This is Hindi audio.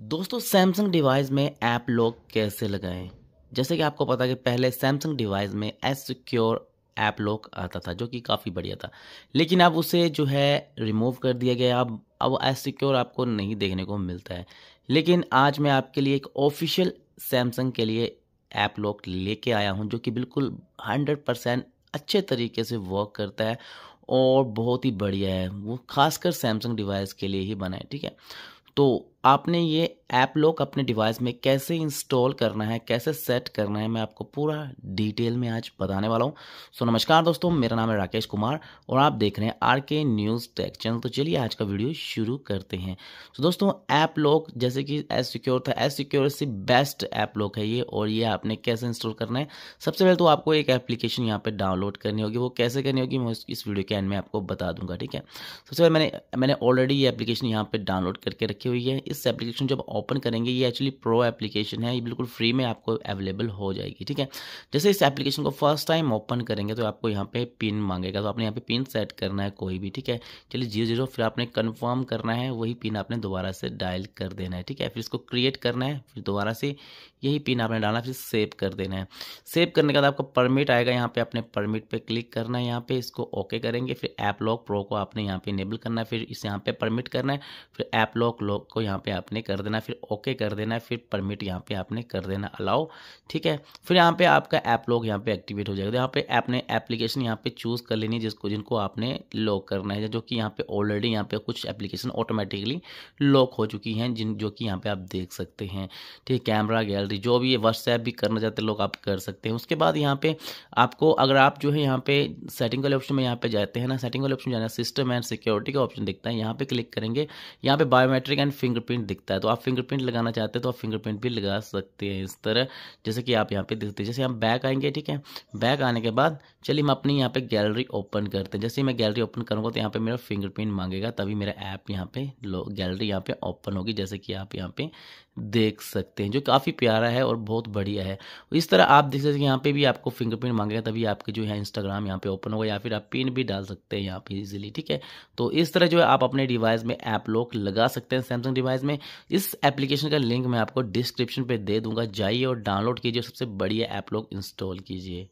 दोस्तों सैमसंग डिवाइस में ऐप लॉक कैसे लगाएं जैसे कि आपको पता है कि पहले सैमसंग डिवाइस में एस सिक्योर ऐप लॉक आता था जो कि काफ़ी बढ़िया था लेकिन अब उसे जो है रिमूव कर दिया गया अब अब एस सिक्योर आपको नहीं देखने को मिलता है लेकिन आज मैं आपके लिए एक ऑफिशियल सैमसंग के लिए ऐप लॉक लेके आया हूँ जो कि बिल्कुल हंड्रेड परसेंट अच्छे तरीके से वर्क करता है और बहुत ही बढ़िया है वो खासकर सैमसंग डिवाइस के लिए ही बना है ठीक है तो आपने ये ऐप लॉक अपने डिवाइस में कैसे इंस्टॉल करना है कैसे सेट करना है मैं आपको पूरा डिटेल में आज बताने वाला हूँ सो so, नमस्कार दोस्तों मेरा नाम है राकेश कुमार और आप देख रहे हैं आर के न्यूज़ टेक चैनल तो चलिए आज का वीडियो शुरू करते हैं तो so, दोस्तों ऐप लॉक जैसे कि एस सिक्योर था एस सिक्योर से बेस्ट ऐप लॉक है ये और ये आपने कैसे इंस्टॉल करना है सबसे पहले तो आपको एक एप्लीकेशन यहाँ पर डाउनलोड करनी होगी वो कैसे करनी होगी मैं इस वीडियो के एंड में आपको बता दूंगा ठीक है सबसे पहले मैंने मैंने ऑलरेडी ये एप्लीकेशन यहाँ पर डाउनलोड करके रखी हुई है इस एप्लीकेशन जब ओपन करेंगे ये एक्चुअली प्रो एप्लीकेशन है ये बिल्कुल फ्री में आपको अवेलेबल हो जाएगी ठीक है जैसे इस एप्लीकेशन को फर्स्ट टाइम ओपन करेंगे तो आपको यहाँ पे पिन मांगेगा तो आपने यहाँ पे पिन सेट करना है कोई भी ठीक है चलिए जीरो जीरो फिर आपने कन्फर्म करना है वही पिन आपने दोबारा से डायल कर देना है ठीक है फिर इसको क्रिएट करना है फिर दोबारा से यही पिन आपने डालना फिर सेव कर देना है सेव करने के बाद आपका परमिट आएगा यहाँ पे आपने परमिट पे क्लिक करना है यहाँ पे इसको ओके करेंगे फिर ऐप लॉक प्रो को आपने यहाँ पे इनेबल करना है फिर इसे यहाँ पे परमिट करना है फिर ऐप लॉक लॉक को यहाँ पे आपने कर देना फिर ओके कर देना फिर परमिट यहाँ पे आपने कर देना अलाउ ठीक है फिर यहाँ पे आपका ऐप लॉक यहाँ पे एक्टिवेट हो जाएगा यहाँ पे आपने एप्लीकेशन यहाँ पे चूज़ कर लेनी है जिसको जिनको आपने लॉक करना है जो कि यहाँ पे ऑलरेडी यहाँ पे कुछ एप्लीकेशन ऑटोमेटिकली लॉक हो चुकी हैं जिन जो कि यहाँ पे आप देख सकते हैं ठीक है कैमरा गैलरी जो भी व्हाट्सएप भी करना चाहते लोग आप कर सकते हैं उसके बाद यहाँ पे आपको अगर आप जो है यहाँ पे सेटिंग वाले ऑप्शन में यहाँ पे जाते हैं ना सेटिंग वाले ऑप्शन जाना सिस्टम एंड सिक्योरिटी का ऑप्शन दिखता है यहाँ पे क्लिक करेंगे यहाँ पे बायोमेट्रिक एंड फिंगरप्रिंट फिंगरप्रिंट दिखता है तो आप फिंगरप्रिंट लगाना चाहते हैं तो आप फिंगरप्रिंट भी लगा सकते हैं इस तरह जैसे कि आप यहाँ पे देखते हैं जैसे हम बैक आएंगे ठीक है बैक आने के बाद चलिए हम अपनी यहाँ पे गैलरी ओपन करते हैं जैसे मैं गैलरी ओपन करूँगा तो यहाँ पे मेरा फिंगरप्रिंट मांगेगा तभी मेरा ऐप यहाँ पे लो गैलरी यहाँ पे ओपन होगी जैसे कि आप यहाँ पे देख सकते हैं जो काफ़ी प्यारा है और बहुत बढ़िया है इस तरह आप देख सकते हैं यहाँ पे भी आपको फिंगरप्रिंट मांगेगा तभी आपके जो है इंस्टाग्राम यहाँ पे ओपन होगा या फिर आप पिन भी डाल सकते हैं यहाँ पे इजीली ठीक है तो इस तरह जो है आप अपने डिवाइस में ऐप लॉक लगा सकते हैं सैमसंग डिवाइस में इस एप्लीकेशन का लिंक मैं आपको डिस्क्रिप्शन पर दे दूँगा जाइए और डाउनलोड कीजिए सबसे बढ़िया ऐप लॉक इंस्टॉल कीजिए